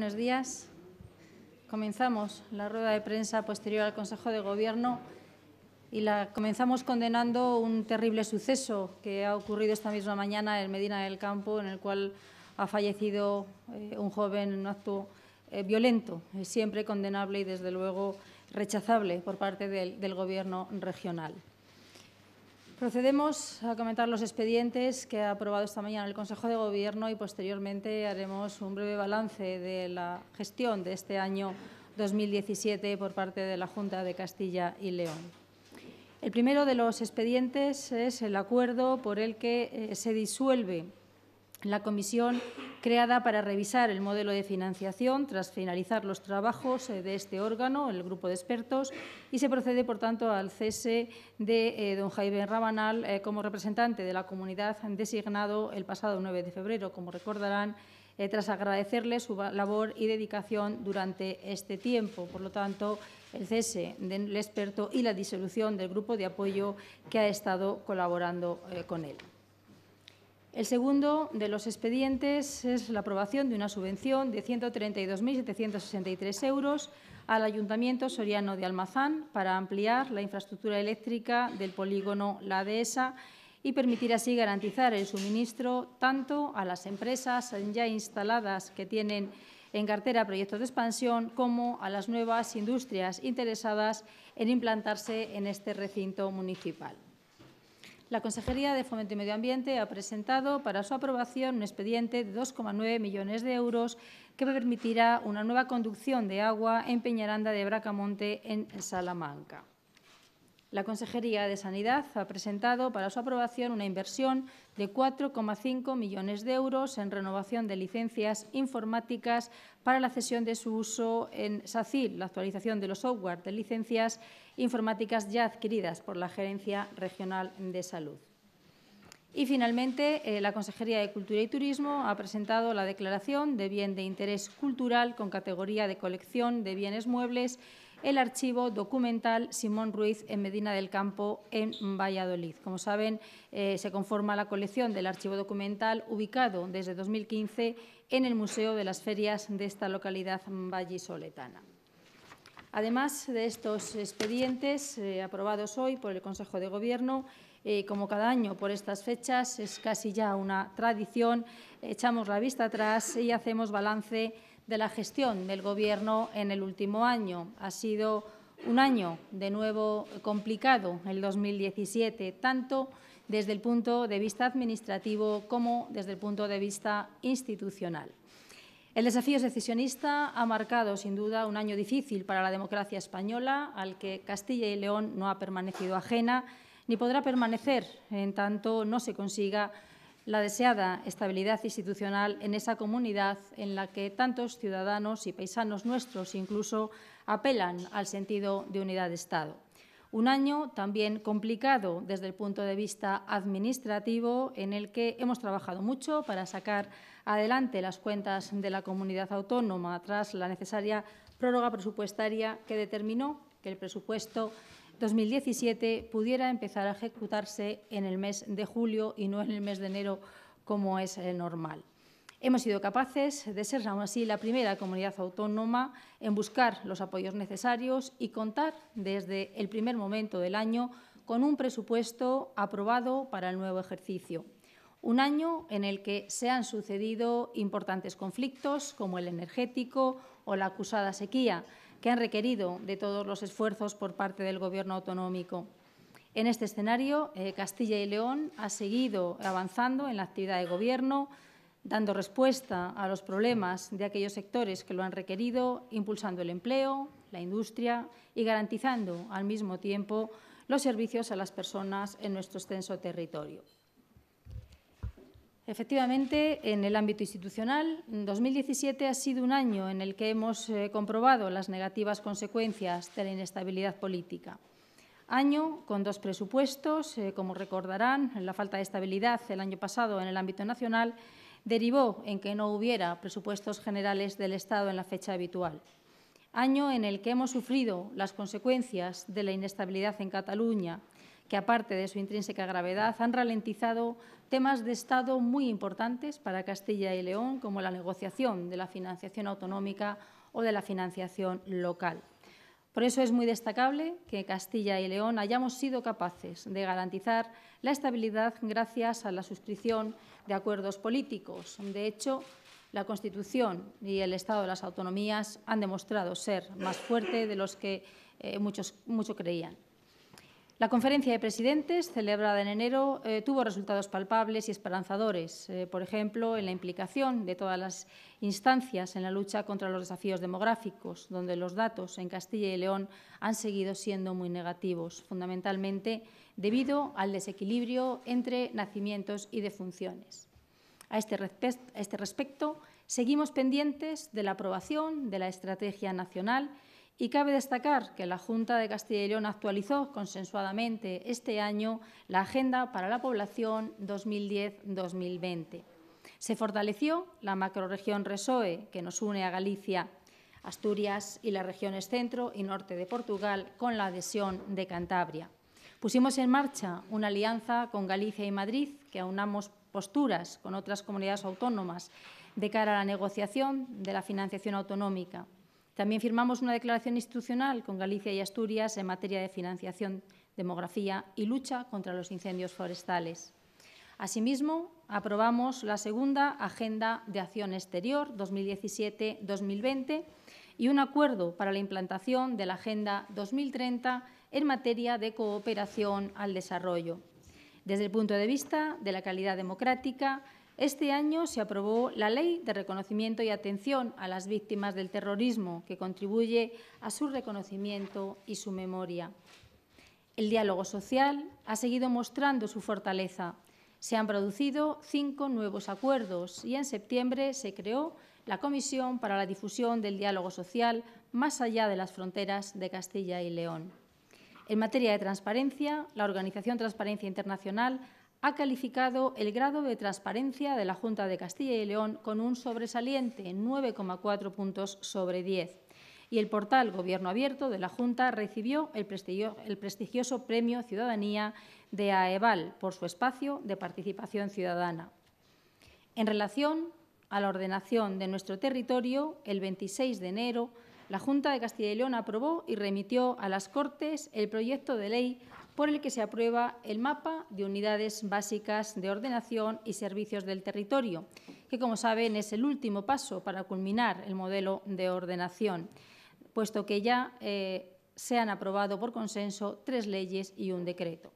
Buenos días. Comenzamos la rueda de prensa posterior al Consejo de Gobierno y la comenzamos condenando un terrible suceso que ha ocurrido esta misma mañana en Medina del Campo, en el cual ha fallecido eh, un joven en un acto eh, violento, eh, siempre condenable y, desde luego, rechazable por parte del Gobierno regional. Procedemos a comentar los expedientes que ha aprobado esta mañana el Consejo de Gobierno y posteriormente haremos un breve balance de la gestión de este año 2017 por parte de la Junta de Castilla y León. El primero de los expedientes es el acuerdo por el que eh, se disuelve la Comisión creada para revisar el modelo de financiación tras finalizar los trabajos eh, de este órgano, el grupo de expertos, y se procede, por tanto, al cese de eh, don Jaime Rabanal eh, como representante de la comunidad designado el pasado 9 de febrero, como recordarán, tras agradecerle su labor y dedicación durante este tiempo. Por lo tanto, el cese del experto y la disolución del grupo de apoyo que ha estado colaborando con él. El segundo de los expedientes es la aprobación de una subvención de 132.763 euros al Ayuntamiento Soriano de Almazán para ampliar la infraestructura eléctrica del polígono La Dehesa y permitir así garantizar el suministro tanto a las empresas ya instaladas que tienen en cartera proyectos de expansión como a las nuevas industrias interesadas en implantarse en este recinto municipal la Consejería de Fomento y Medio Ambiente ha presentado para su aprobación un expediente de 2,9 millones de euros que permitirá una nueva conducción de agua en Peñaranda de Bracamonte, en Salamanca. La Consejería de Sanidad ha presentado para su aprobación una inversión de 4,5 millones de euros en renovación de licencias informáticas para la cesión de su uso en SACIL, la actualización de los software de licencias informáticas ya adquiridas por la Gerencia Regional de Salud. Y, finalmente, eh, la Consejería de Cultura y Turismo ha presentado la declaración de bien de interés cultural con categoría de colección de bienes muebles el archivo documental Simón Ruiz en Medina del Campo, en Valladolid. Como saben, eh, se conforma la colección del archivo documental ubicado desde 2015 en el Museo de las Ferias de esta localidad vallisoletana. Además de estos expedientes eh, aprobados hoy por el Consejo de Gobierno, eh, como cada año por estas fechas, es casi ya una tradición, echamos la vista atrás y hacemos balance de la gestión del Gobierno en el último año. Ha sido un año de nuevo complicado, el 2017, tanto desde el punto de vista administrativo como desde el punto de vista institucional. El desafío secesionista ha marcado, sin duda, un año difícil para la democracia española, al que Castilla y León no ha permanecido ajena ni podrá permanecer en tanto no se consiga la deseada estabilidad institucional en esa comunidad en la que tantos ciudadanos y paisanos nuestros incluso apelan al sentido de unidad de Estado. Un año también complicado desde el punto de vista administrativo, en el que hemos trabajado mucho para sacar adelante las cuentas de la comunidad autónoma tras la necesaria prórroga presupuestaria que determinó que el presupuesto 2017 pudiera empezar a ejecutarse en el mes de julio y no en el mes de enero como es eh, normal. Hemos sido capaces de ser aún así la primera comunidad autónoma en buscar los apoyos necesarios y contar desde el primer momento del año con un presupuesto aprobado para el nuevo ejercicio. Un año en el que se han sucedido importantes conflictos como el energético o la acusada sequía, que han requerido de todos los esfuerzos por parte del Gobierno autonómico. En este escenario, eh, Castilla y León ha seguido avanzando en la actividad de Gobierno, dando respuesta a los problemas de aquellos sectores que lo han requerido, impulsando el empleo, la industria y garantizando al mismo tiempo los servicios a las personas en nuestro extenso territorio. Efectivamente, en el ámbito institucional, 2017 ha sido un año en el que hemos eh, comprobado las negativas consecuencias de la inestabilidad política. Año con dos presupuestos, eh, como recordarán, la falta de estabilidad el año pasado en el ámbito nacional derivó en que no hubiera presupuestos generales del Estado en la fecha habitual. Año en el que hemos sufrido las consecuencias de la inestabilidad en Cataluña, que aparte de su intrínseca gravedad han ralentizado temas de Estado muy importantes para Castilla y León, como la negociación de la financiación autonómica o de la financiación local. Por eso es muy destacable que Castilla y León hayamos sido capaces de garantizar la estabilidad gracias a la suscripción de acuerdos políticos. De hecho, la Constitución y el Estado de las Autonomías han demostrado ser más fuerte de los que eh, muchos creían. La conferencia de presidentes, celebrada en enero, eh, tuvo resultados palpables y esperanzadores, eh, por ejemplo, en la implicación de todas las instancias en la lucha contra los desafíos demográficos, donde los datos en Castilla y León han seguido siendo muy negativos, fundamentalmente debido al desequilibrio entre nacimientos y defunciones. A este a este respecto, seguimos pendientes de la aprobación de la Estrategia Nacional y cabe destacar que la Junta de Castilla y León actualizó consensuadamente este año la Agenda para la Población 2010-2020. Se fortaleció la macroregión RESOE, que nos une a Galicia, Asturias y las regiones centro y norte de Portugal, con la adhesión de Cantabria. Pusimos en marcha una alianza con Galicia y Madrid, que aunamos posturas con otras comunidades autónomas de cara a la negociación de la financiación autonómica. También firmamos una declaración institucional con Galicia y Asturias en materia de financiación, demografía y lucha contra los incendios forestales. Asimismo, aprobamos la segunda Agenda de Acción Exterior 2017-2020 y un acuerdo para la implantación de la Agenda 2030 en materia de cooperación al desarrollo. Desde el punto de vista de la calidad democrática, este año se aprobó la Ley de Reconocimiento y Atención a las Víctimas del Terrorismo, que contribuye a su reconocimiento y su memoria. El diálogo social ha seguido mostrando su fortaleza. Se han producido cinco nuevos acuerdos y en septiembre se creó la Comisión para la Difusión del Diálogo Social más allá de las fronteras de Castilla y León. En materia de transparencia, la Organización Transparencia Internacional ha calificado el grado de transparencia de la Junta de Castilla y León con un sobresaliente 9,4 puntos sobre 10. Y el portal Gobierno Abierto de la Junta recibió el, el prestigioso Premio Ciudadanía de AEVAL por su espacio de participación ciudadana. En relación a la ordenación de nuestro territorio, el 26 de enero, la Junta de Castilla y León aprobó y remitió a las Cortes el proyecto de ley por el que se aprueba el mapa de unidades básicas de ordenación y servicios del territorio, que, como saben, es el último paso para culminar el modelo de ordenación, puesto que ya eh, se han aprobado por consenso tres leyes y un decreto.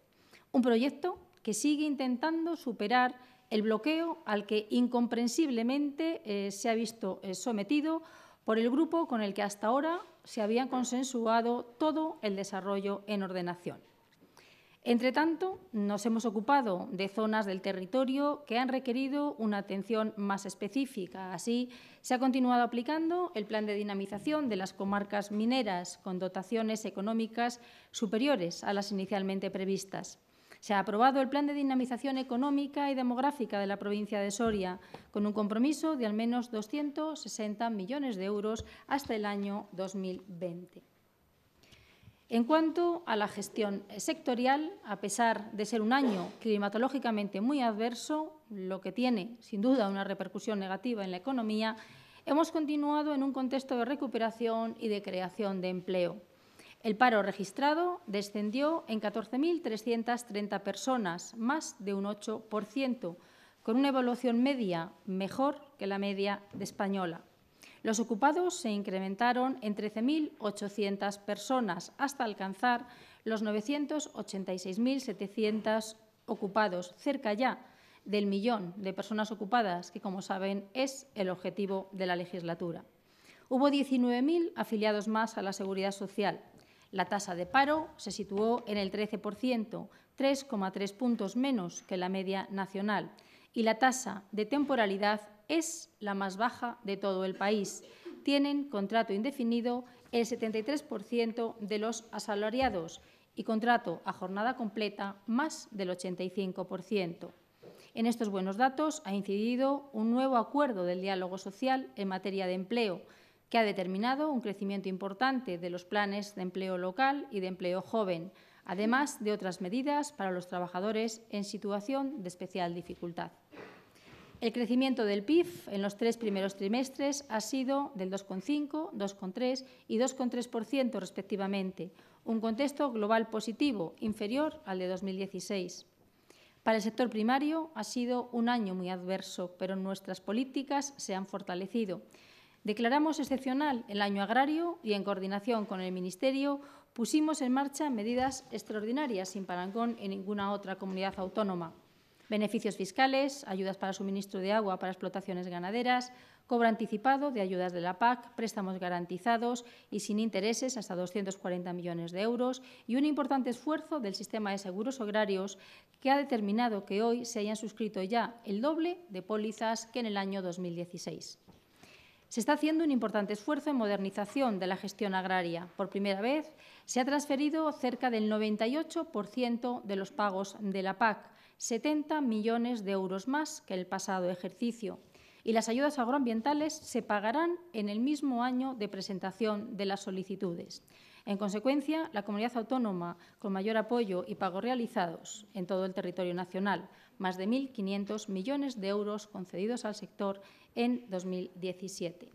Un proyecto que sigue intentando superar el bloqueo al que incomprensiblemente eh, se ha visto eh, sometido por el grupo con el que hasta ahora se había consensuado todo el desarrollo en ordenación. Entre tanto, nos hemos ocupado de zonas del territorio que han requerido una atención más específica. Así, se ha continuado aplicando el plan de dinamización de las comarcas mineras con dotaciones económicas superiores a las inicialmente previstas. Se ha aprobado el plan de dinamización económica y demográfica de la provincia de Soria, con un compromiso de al menos 260 millones de euros hasta el año 2020. En cuanto a la gestión sectorial, a pesar de ser un año climatológicamente muy adverso, lo que tiene sin duda una repercusión negativa en la economía, hemos continuado en un contexto de recuperación y de creación de empleo. El paro registrado descendió en 14.330 personas, más de un 8%, con una evolución media mejor que la media de española. Los ocupados se incrementaron en 13.800 personas hasta alcanzar los 986.700 ocupados, cerca ya del millón de personas ocupadas, que, como saben, es el objetivo de la legislatura. Hubo 19.000 afiliados más a la Seguridad Social. La tasa de paro se situó en el 13%, 3,3 puntos menos que la media nacional, y la tasa de temporalidad es la más baja de todo el país. Tienen contrato indefinido el 73% de los asalariados y contrato a jornada completa más del 85%. En estos buenos datos ha incidido un nuevo acuerdo del diálogo social en materia de empleo, que ha determinado un crecimiento importante de los planes de empleo local y de empleo joven, además de otras medidas para los trabajadores en situación de especial dificultad. El crecimiento del PIB en los tres primeros trimestres ha sido del 2,5, 2,3 y 2,3% respectivamente, un contexto global positivo inferior al de 2016. Para el sector primario ha sido un año muy adverso, pero nuestras políticas se han fortalecido. Declaramos excepcional el año agrario y, en coordinación con el Ministerio, pusimos en marcha medidas extraordinarias sin parangón en ninguna otra comunidad autónoma. Beneficios fiscales, ayudas para suministro de agua para explotaciones ganaderas, cobro anticipado de ayudas de la PAC, préstamos garantizados y sin intereses hasta 240 millones de euros y un importante esfuerzo del sistema de seguros agrarios que ha determinado que hoy se hayan suscrito ya el doble de pólizas que en el año 2016. Se está haciendo un importante esfuerzo en modernización de la gestión agraria. Por primera vez, se ha transferido cerca del 98% de los pagos de la PAC 70 millones de euros más que el pasado ejercicio. Y las ayudas agroambientales se pagarán en el mismo año de presentación de las solicitudes. En consecuencia, la comunidad autónoma con mayor apoyo y pagos realizados en todo el territorio nacional, más de 1.500 millones de euros concedidos al sector en 2017.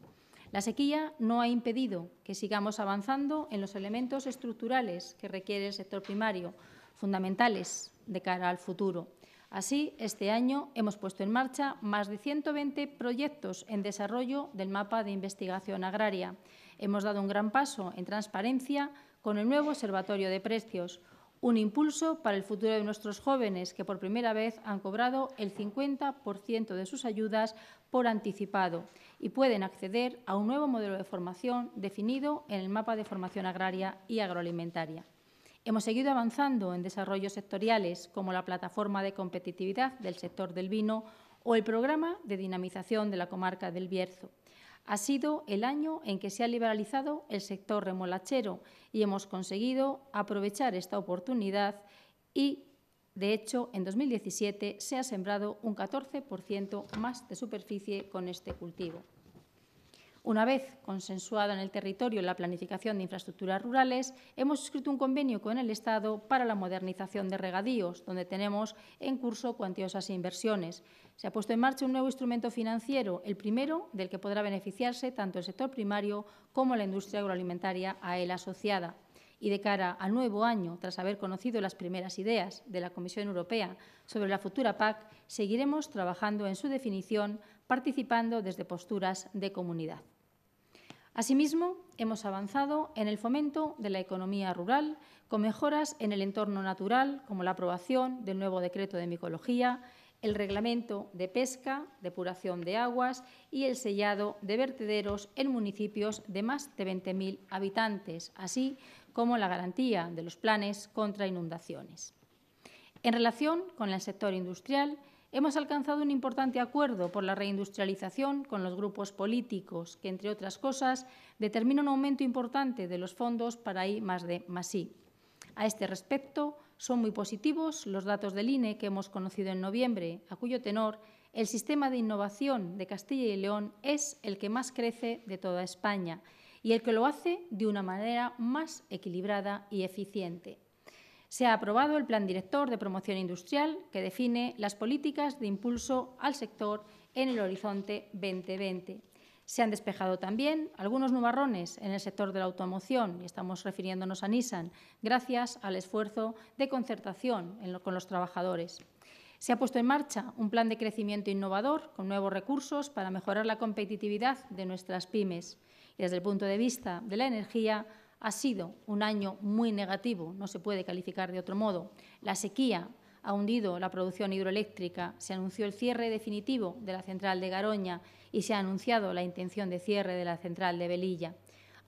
La sequía no ha impedido que sigamos avanzando en los elementos estructurales que requiere el sector primario, fundamentales de cara al futuro. Así, este año hemos puesto en marcha más de 120 proyectos en desarrollo del mapa de investigación agraria. Hemos dado un gran paso en transparencia con el nuevo Observatorio de Precios, un impulso para el futuro de nuestros jóvenes que por primera vez han cobrado el 50% de sus ayudas por anticipado y pueden acceder a un nuevo modelo de formación definido en el mapa de formación agraria y agroalimentaria. Hemos seguido avanzando en desarrollos sectoriales como la plataforma de competitividad del sector del vino o el programa de dinamización de la comarca del Bierzo. Ha sido el año en que se ha liberalizado el sector remolachero y hemos conseguido aprovechar esta oportunidad y, de hecho, en 2017 se ha sembrado un 14% más de superficie con este cultivo. Una vez consensuada en el territorio la planificación de infraestructuras rurales, hemos escrito un convenio con el Estado para la modernización de regadíos, donde tenemos en curso cuantiosas inversiones. Se ha puesto en marcha un nuevo instrumento financiero, el primero del que podrá beneficiarse tanto el sector primario como la industria agroalimentaria a él asociada. Y de cara al nuevo año, tras haber conocido las primeras ideas de la Comisión Europea sobre la futura PAC, seguiremos trabajando en su definición participando desde posturas de comunidad. Asimismo, hemos avanzado en el fomento de la economía rural, con mejoras en el entorno natural, como la aprobación del nuevo decreto de micología, el reglamento de pesca, depuración de aguas y el sellado de vertederos en municipios de más de 20.000 habitantes, así como la garantía de los planes contra inundaciones. En relación con el sector industrial, Hemos alcanzado un importante acuerdo por la reindustrialización con los grupos políticos, que, entre otras cosas, determina un aumento importante de los fondos para I más de más A este respecto, son muy positivos los datos del INE que hemos conocido en noviembre, a cuyo tenor el sistema de innovación de Castilla y León es el que más crece de toda España y el que lo hace de una manera más equilibrada y eficiente. Se ha aprobado el Plan Director de Promoción Industrial, que define las políticas de impulso al sector en el horizonte 2020. Se han despejado también algunos nubarrones en el sector de la automoción, y estamos refiriéndonos a Nissan, gracias al esfuerzo de concertación con los trabajadores. Se ha puesto en marcha un plan de crecimiento innovador con nuevos recursos para mejorar la competitividad de nuestras pymes. Y desde el punto de vista de la energía, ha sido un año muy negativo, no se puede calificar de otro modo. La sequía ha hundido la producción hidroeléctrica, se anunció el cierre definitivo de la central de Garoña y se ha anunciado la intención de cierre de la central de Belilla.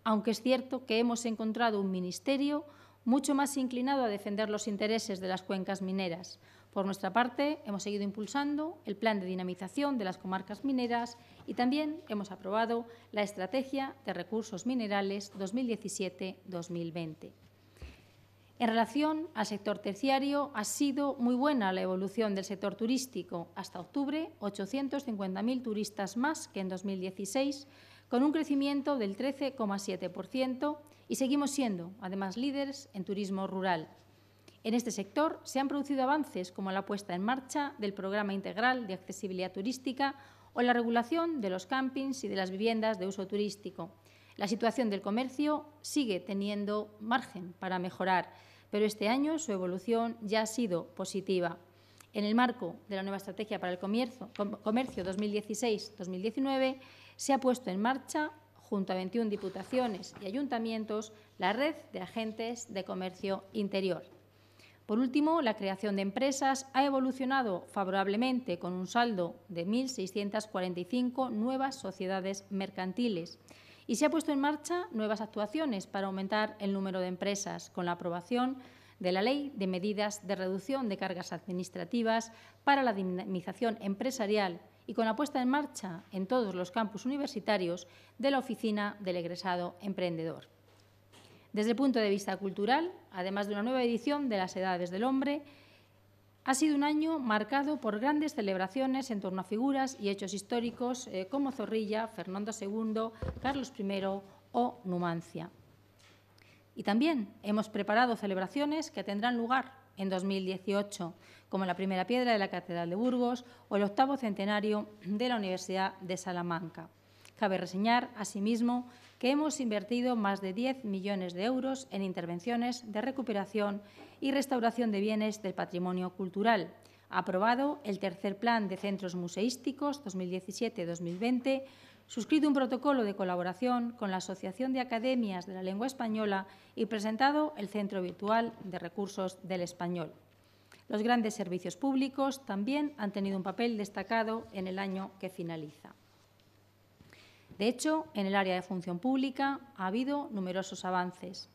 Aunque es cierto que hemos encontrado un ministerio mucho más inclinado a defender los intereses de las cuencas mineras, por nuestra parte, hemos seguido impulsando el plan de dinamización de las comarcas mineras y también hemos aprobado la Estrategia de Recursos Minerales 2017-2020. En relación al sector terciario, ha sido muy buena la evolución del sector turístico. Hasta octubre, 850.000 turistas más que en 2016, con un crecimiento del 13,7% y seguimos siendo, además, líderes en turismo rural. En este sector se han producido avances como la puesta en marcha del Programa Integral de Accesibilidad Turística o la regulación de los campings y de las viviendas de uso turístico. La situación del comercio sigue teniendo margen para mejorar, pero este año su evolución ya ha sido positiva. En el marco de la nueva Estrategia para el Comercio, 2016-2019, se ha puesto en marcha, junto a 21 diputaciones y ayuntamientos, la red de agentes de comercio interior. Por último, la creación de empresas ha evolucionado favorablemente con un saldo de 1.645 nuevas sociedades mercantiles y se ha puesto en marcha nuevas actuaciones para aumentar el número de empresas con la aprobación de la Ley de Medidas de Reducción de Cargas Administrativas para la Dinamización Empresarial y con la puesta en marcha en todos los campus universitarios de la Oficina del Egresado Emprendedor. Desde el punto de vista cultural, además de una nueva edición de las Edades del Hombre, ha sido un año marcado por grandes celebraciones en torno a figuras y hechos históricos eh, como Zorrilla, Fernando II, Carlos I o Numancia. Y también hemos preparado celebraciones que tendrán lugar en 2018, como la primera piedra de la Catedral de Burgos o el octavo centenario de la Universidad de Salamanca. Cabe reseñar, asimismo, que hemos invertido más de 10 millones de euros en intervenciones de recuperación y restauración de bienes del patrimonio cultural. Aprobado el tercer plan de centros museísticos 2017-2020, suscrito un protocolo de colaboración con la Asociación de Academias de la Lengua Española y presentado el Centro Virtual de Recursos del Español. Los grandes servicios públicos también han tenido un papel destacado en el año que finaliza. De hecho, en el área de función pública ha habido numerosos avances.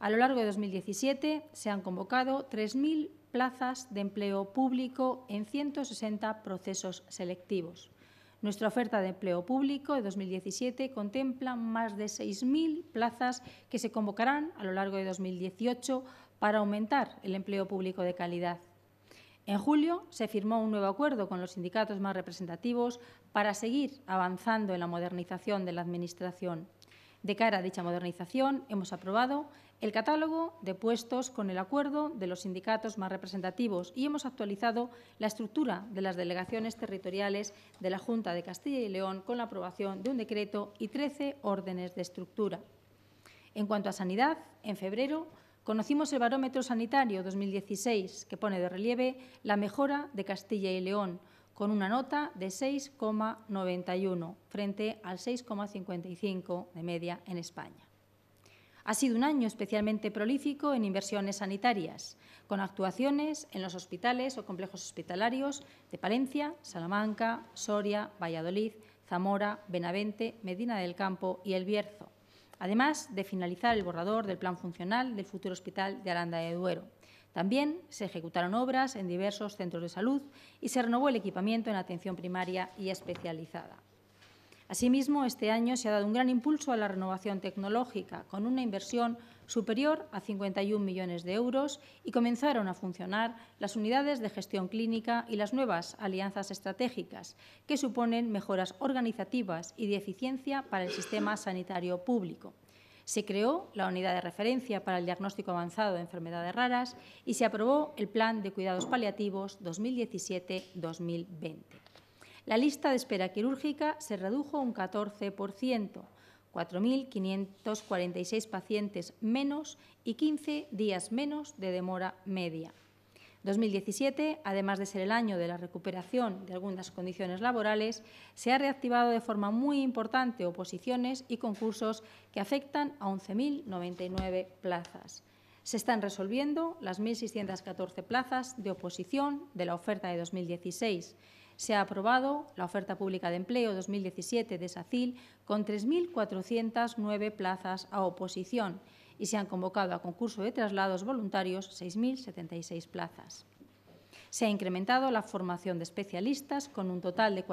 A lo largo de 2017 se han convocado 3.000 plazas de empleo público en 160 procesos selectivos. Nuestra oferta de empleo público de 2017 contempla más de 6.000 plazas que se convocarán a lo largo de 2018 para aumentar el empleo público de calidad. En julio se firmó un nuevo acuerdo con los sindicatos más representativos para seguir avanzando en la modernización de la Administración. De cara a dicha modernización, hemos aprobado el catálogo de puestos con el acuerdo de los sindicatos más representativos y hemos actualizado la estructura de las delegaciones territoriales de la Junta de Castilla y León con la aprobación de un decreto y 13 órdenes de estructura. En cuanto a sanidad, en febrero conocimos el Barómetro Sanitario 2016, que pone de relieve la mejora de Castilla y León, con una nota de 6,91 frente al 6,55 de media en España. Ha sido un año especialmente prolífico en inversiones sanitarias, con actuaciones en los hospitales o complejos hospitalarios de Palencia, Salamanca, Soria, Valladolid, Zamora, Benavente, Medina del Campo y El Bierzo, además de finalizar el borrador del plan funcional del futuro hospital de Aranda de Duero. También se ejecutaron obras en diversos centros de salud y se renovó el equipamiento en atención primaria y especializada. Asimismo, este año se ha dado un gran impulso a la renovación tecnológica, con una inversión superior a 51 millones de euros, y comenzaron a funcionar las unidades de gestión clínica y las nuevas alianzas estratégicas, que suponen mejoras organizativas y de eficiencia para el sistema sanitario público. Se creó la unidad de referencia para el diagnóstico avanzado de enfermedades raras y se aprobó el Plan de Cuidados Paliativos 2017-2020. La lista de espera quirúrgica se redujo un 14%, 4.546 pacientes menos y 15 días menos de demora media. 2017, además de ser el año de la recuperación de algunas condiciones laborales, se ha reactivado de forma muy importante oposiciones y concursos que afectan a 11.099 plazas. Se están resolviendo las 1.614 plazas de oposición de la oferta de 2016 se ha aprobado la oferta pública de empleo 2017 de SACIL con 3.409 plazas a oposición y se han convocado a concurso de traslados voluntarios 6.076 plazas. Se ha incrementado la formación de especialistas con un total de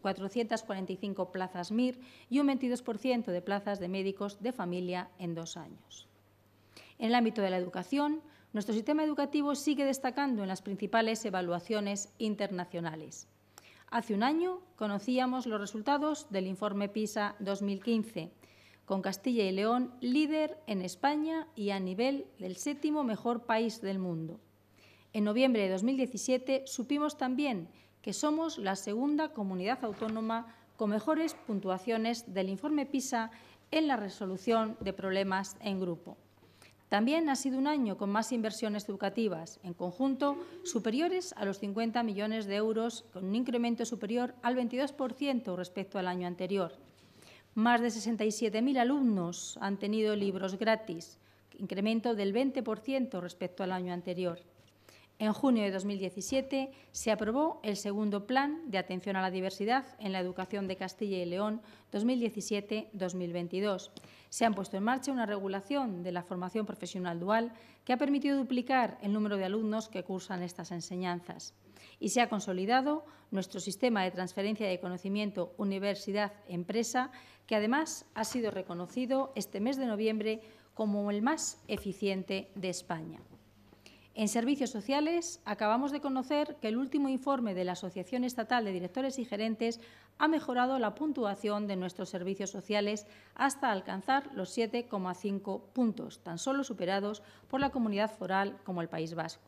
445 plazas MIR y un 22% de plazas de médicos de familia en dos años. En el ámbito de la educación, nuestro sistema educativo sigue destacando en las principales evaluaciones internacionales. Hace un año conocíamos los resultados del informe PISA 2015, con Castilla y León líder en España y a nivel del séptimo mejor país del mundo. En noviembre de 2017 supimos también que somos la segunda comunidad autónoma con mejores puntuaciones del informe PISA en la resolución de problemas en grupo. También ha sido un año con más inversiones educativas, en conjunto superiores a los 50 millones de euros, con un incremento superior al 22% respecto al año anterior. Más de 67.000 alumnos han tenido libros gratis, incremento del 20% respecto al año anterior. En junio de 2017 se aprobó el segundo Plan de Atención a la Diversidad en la Educación de Castilla y León 2017-2022 se han puesto en marcha una regulación de la formación profesional dual que ha permitido duplicar el número de alumnos que cursan estas enseñanzas y se ha consolidado nuestro sistema de transferencia de conocimiento universidad-empresa, que además ha sido reconocido este mes de noviembre como el más eficiente de España. En servicios sociales, acabamos de conocer que el último informe de la Asociación Estatal de Directores y Gerentes ha mejorado la puntuación de nuestros servicios sociales hasta alcanzar los 7,5 puntos, tan solo superados por la comunidad foral como el País Vasco.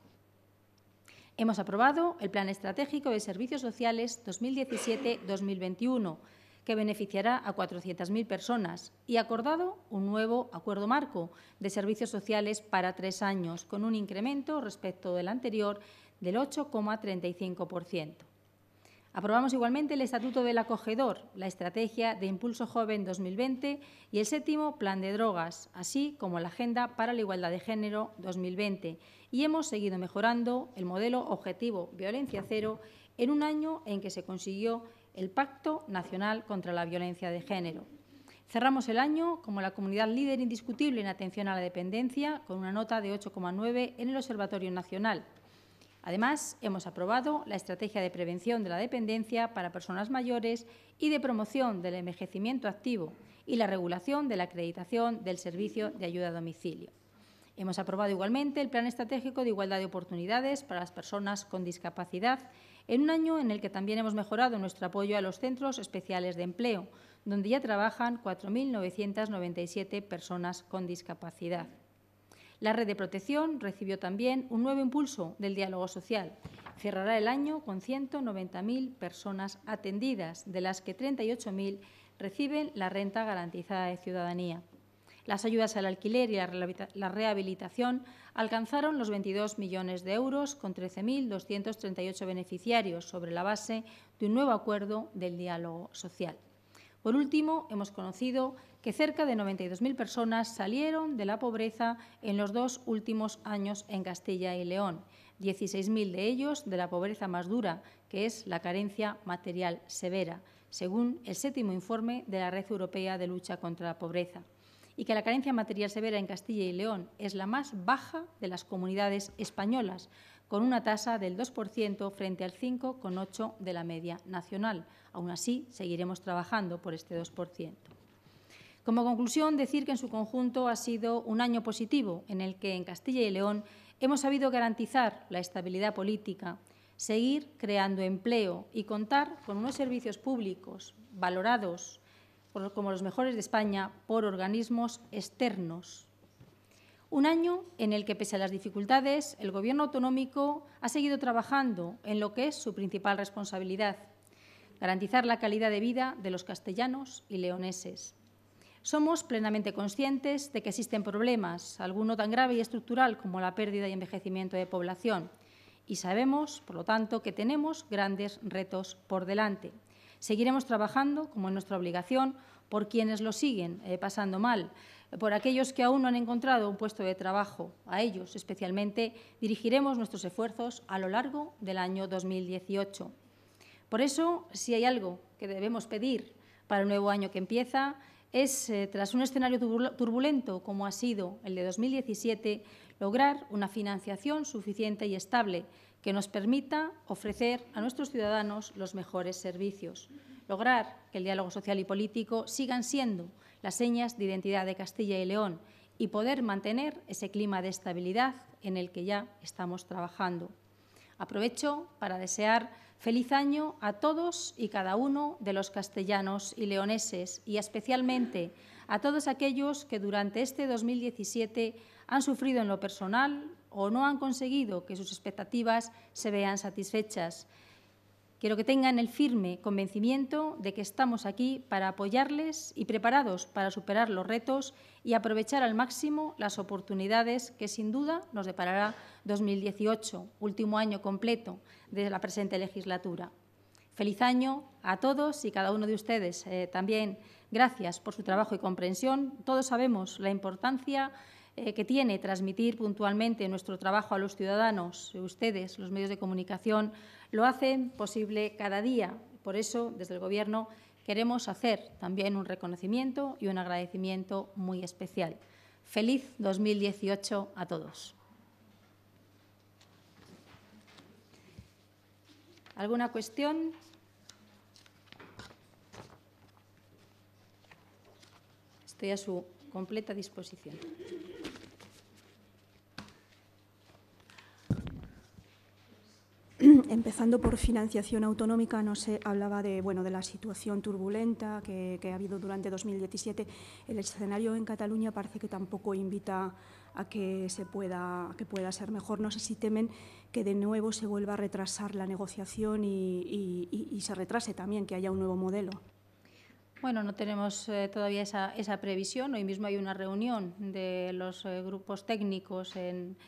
Hemos aprobado el Plan Estratégico de Servicios Sociales 2017-2021 que beneficiará a 400.000 personas, y acordado un nuevo acuerdo marco de servicios sociales para tres años, con un incremento respecto del anterior del 8,35%. Aprobamos igualmente el Estatuto del Acogedor, la Estrategia de Impulso Joven 2020 y el séptimo Plan de Drogas, así como la Agenda para la Igualdad de Género 2020. Y hemos seguido mejorando el modelo objetivo Violencia Cero en un año en que se consiguió el Pacto Nacional contra la Violencia de Género. Cerramos el año como la comunidad líder indiscutible en atención a la dependencia, con una nota de 8,9 en el Observatorio Nacional. Además, hemos aprobado la Estrategia de Prevención de la Dependencia para Personas Mayores y de Promoción del Envejecimiento Activo y la regulación de la acreditación del Servicio de Ayuda a Domicilio. Hemos aprobado igualmente el Plan Estratégico de Igualdad de Oportunidades para las Personas con Discapacidad en un año en el que también hemos mejorado nuestro apoyo a los centros especiales de empleo, donde ya trabajan 4.997 personas con discapacidad. La red de protección recibió también un nuevo impulso del diálogo social. Cerrará el año con 190.000 personas atendidas, de las que 38.000 reciben la renta garantizada de ciudadanía. Las ayudas al alquiler y la rehabilitación alcanzaron los 22 millones de euros con 13.238 beneficiarios sobre la base de un nuevo acuerdo del diálogo social. Por último, hemos conocido que cerca de 92.000 personas salieron de la pobreza en los dos últimos años en Castilla y León, 16.000 de ellos de la pobreza más dura, que es la carencia material severa, según el séptimo informe de la Red Europea de Lucha contra la Pobreza y que la carencia material severa en Castilla y León es la más baja de las comunidades españolas, con una tasa del 2% frente al 5,8% de la media nacional. Aún así, seguiremos trabajando por este 2%. Como conclusión, decir que en su conjunto ha sido un año positivo en el que en Castilla y León hemos sabido garantizar la estabilidad política, seguir creando empleo y contar con unos servicios públicos valorados como los mejores de España, por organismos externos. Un año en el que, pese a las dificultades, el Gobierno autonómico ha seguido trabajando en lo que es su principal responsabilidad, garantizar la calidad de vida de los castellanos y leoneses. Somos plenamente conscientes de que existen problemas, alguno tan grave y estructural como la pérdida y envejecimiento de población, y sabemos, por lo tanto, que tenemos grandes retos por delante. Seguiremos trabajando, como es nuestra obligación, por quienes lo siguen eh, pasando mal, por aquellos que aún no han encontrado un puesto de trabajo. A ellos, especialmente, dirigiremos nuestros esfuerzos a lo largo del año 2018. Por eso, si hay algo que debemos pedir para el nuevo año que empieza, es, eh, tras un escenario turbulento como ha sido el de 2017, lograr una financiación suficiente y estable que nos permita ofrecer a nuestros ciudadanos los mejores servicios, lograr que el diálogo social y político sigan siendo las señas de identidad de Castilla y León y poder mantener ese clima de estabilidad en el que ya estamos trabajando. Aprovecho para desear feliz año a todos y cada uno de los castellanos y leoneses y especialmente a todos aquellos que durante este 2017 han sufrido en lo personal o no han conseguido que sus expectativas se vean satisfechas. Quiero que tengan el firme convencimiento de que estamos aquí para apoyarles y preparados para superar los retos y aprovechar al máximo las oportunidades que sin duda nos deparará 2018, último año completo de la presente legislatura. Feliz año a todos y cada uno de ustedes eh, también. Gracias por su trabajo y comprensión. Todos sabemos la importancia eh, que tiene transmitir puntualmente nuestro trabajo a los ciudadanos, ustedes, los medios de comunicación, lo hacen posible cada día. Por eso, desde el Gobierno, queremos hacer también un reconocimiento y un agradecimiento muy especial. Feliz 2018 a todos. ¿Alguna cuestión? Estoy a su completa disposición. Empezando por financiación autonómica, no se hablaba de, bueno, de la situación turbulenta que, ha habido durante 2017. El escenario en Cataluña parece que tampoco invita a que, se pueda, que pueda ser mejor. No sé si temen que de nuevo se vuelva a retrasar la negociación y se retrase también, que haya un nuevo modelo. Bueno, no tenemos eh, todavía esa, esa, previsión. Hoy mismo hay una reunión de los eh, grupos técnicos en,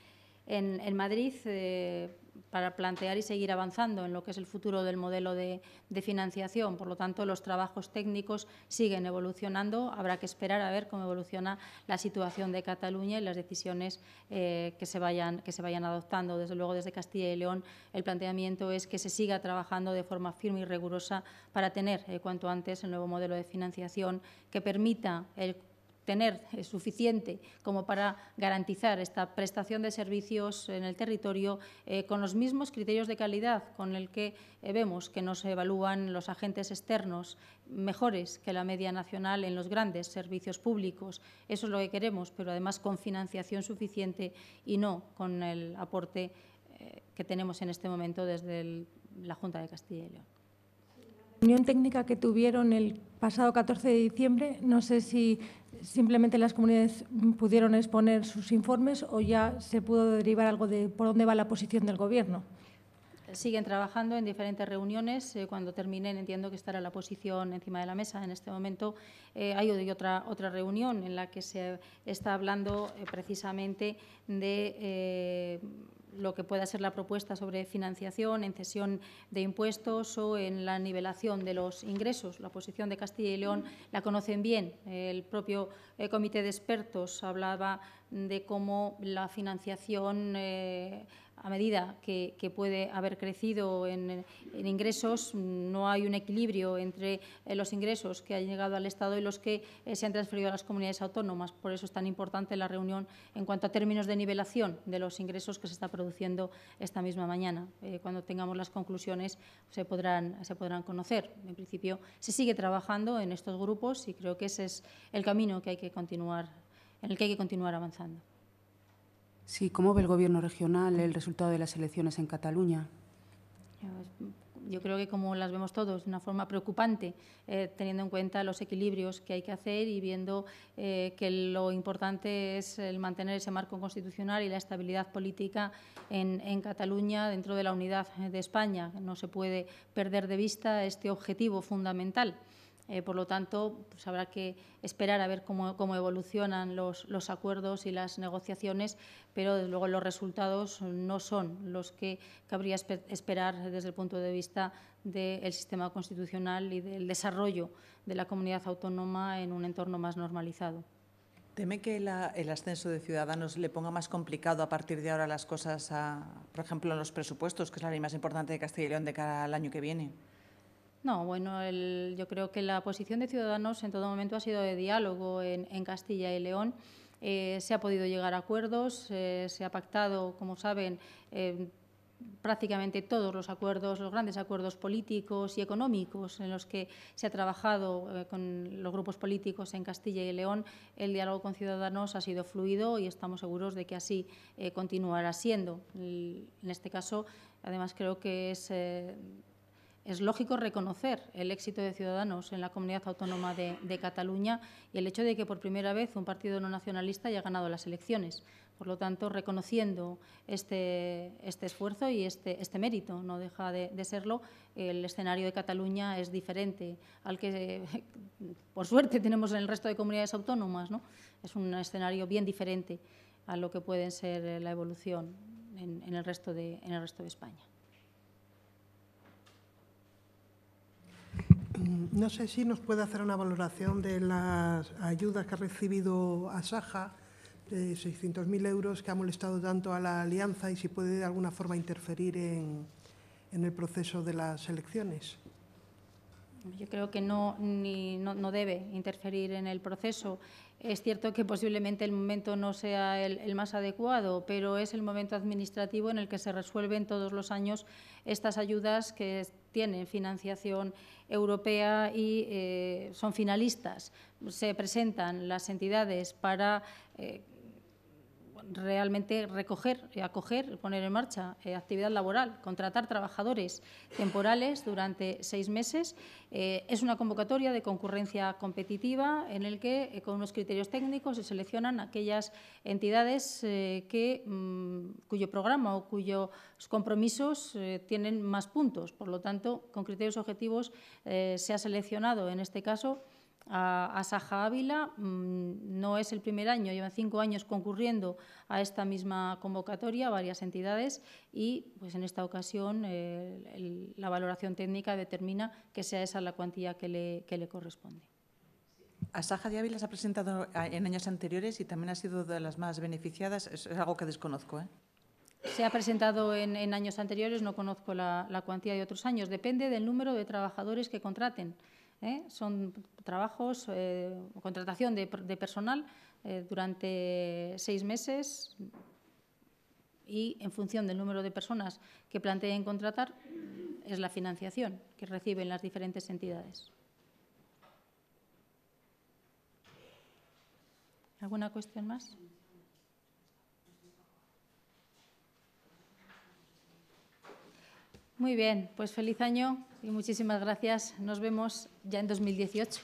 en, Madrid eh, para plantear y seguir avanzando en lo que es el futuro del modelo de, financiación. Por lo tanto, los trabajos técnicos siguen evolucionando. Habrá que esperar a ver cómo evoluciona la situación de Cataluña y las decisiones eh, que, se vayan, que se vayan adoptando. Desde luego, desde Castilla y León, el planteamiento es que se siga trabajando de forma firme y rigurosa para tener eh, cuanto antes el nuevo modelo de financiación que permita el tener eh, suficiente como para garantizar esta prestación de servicios en el territorio eh, con los mismos criterios de calidad con el que eh, vemos que nos evalúan los agentes externos mejores que la media nacional en los grandes servicios públicos. Eso es lo que queremos, pero además con financiación suficiente y no con el aporte que tenemos en este momento desde la Junta de Castilla y León. La reunión técnica que tuvieron el pasado 14 de diciembre, no sé si simplemente las comunidades pudieron exponer sus informes o ya se pudo derivar algo de por dónde va la posición del Gobierno siguen trabajando en diferentes reuniones. Eh, cuando terminen, entiendo que estará la posición encima de la mesa. En este momento eh, hay otra, otra reunión en la que se está hablando eh, precisamente de lo que pueda ser la propuesta sobre financiación en cesión de impuestos o en la nivelación de los ingresos. La posición de Castilla y León la conocen bien. El propio comité de expertos hablaba de cómo la financiación a medida que, puede haber crecido en, ingresos, no hay un equilibrio entre eh, los ingresos que han llegado al Estado y los que eh, se han transferido a las comunidades autónomas. Por eso es tan importante la reunión en cuanto a términos de nivelación de los ingresos que se está produciendo esta misma mañana. Eh, cuando tengamos las conclusiones se podrán, se podrán conocer. En principio, se sigue trabajando en estos grupos y creo que ese es el camino que hay que continuar, en el que hay que continuar avanzando. Sí, ¿cómo ve el Gobierno regional el resultado de las elecciones en Cataluña? Yo creo que como las vemos todos, de una forma preocupante, eh, teniendo en cuenta los equilibrios que hay que hacer y viendo eh, que lo importante es el mantener ese marco constitucional y la estabilidad política en Cataluña dentro de la unidad eh, de España. No se puede perder de vista este objetivo fundamental. Eh, por lo tanto, pues, habrá que esperar a ver cómo, evolucionan los, acuerdos y las negociaciones, pero desde luego los resultados no son los que cabría esperar desde el punto de vista del sistema constitucional y del desarrollo de la comunidad autónoma en un entorno más normalizado. ¿Teme que el ascenso de Ciudadanos le ponga más complicado a partir de ahora las cosas, por ejemplo, en los presupuestos, que es la ley más importante de Castilla y León de cara al año que viene? No, bueno, yo creo que la posición de Ciudadanos en todo momento ha sido de diálogo en, Castilla y León. Eh, se ha podido llegar a acuerdos, eh, se ha pactado, como saben, eh, prácticamente todos los acuerdos, los grandes acuerdos políticos y económicos en los que se ha trabajado con los grupos políticos en Castilla y León, el diálogo con Ciudadanos ha sido fluido y estamos seguros de que así continuará siendo. en este caso, además, creo que es es lógico reconocer el éxito de Ciudadanos en la comunidad autónoma de, Cataluña y el hecho de que por primera vez un partido no nacionalista haya ganado las elecciones. Por lo tanto, reconociendo este, este esfuerzo y este, este, mérito, no deja de, serlo, el escenario de Cataluña es diferente al que, por suerte, tenemos en el resto de comunidades autónomas. ¿no? Es un escenario bien diferente a lo que puede ser la evolución en, el resto en el resto de España. Mm, no sé si nos puede hacer una valoración de las ayudas que ha recibido Asaja, de 600.000 euros, que ha molestado tanto a la Alianza y si puede de alguna forma interferir en, el proceso de las elecciones. Yo creo que no, no, debe interferir en el proceso. Es cierto que posiblemente el momento no sea el, el, más adecuado, pero es el momento administrativo en el que se resuelven todos los años estas ayudas que tienen financiación europea y eh, son finalistas. Se presentan las entidades para eh, realmente recoger, acoger, poner en marcha eh, actividad laboral, contratar trabajadores temporales durante seis meses. Eh, es una convocatoria de concurrencia competitiva en el que, eh, con unos criterios técnicos, se seleccionan aquellas entidades que, mm, cuyo programa o cuyos compromisos tienen más puntos. Por lo tanto, con criterios objetivos se ha seleccionado, en este caso, a, Saja Ávila. Mm, no es el primer año, llevan cinco años concurriendo a esta misma convocatoria varias entidades y pues en esta ocasión eh, la valoración técnica determina que sea esa la cuantía que le, corresponde. A Saja de Ávila se ha presentado en años anteriores y también ha sido de las más beneficiadas. Es, algo que desconozco. ¿eh? Se ha presentado en, años anteriores, no conozco la cuantía de otros años. Depende del número de trabajadores que contraten. ¿eh? Son trabajos, o eh, contratación de, personal eh, durante seis meses y en función del número de personas que planteen contratar es la financiación que reciben las diferentes entidades. ¿Alguna cuestión más? Muy bien, pues feliz año y muchísimas gracias. Nos vemos ya en 2018.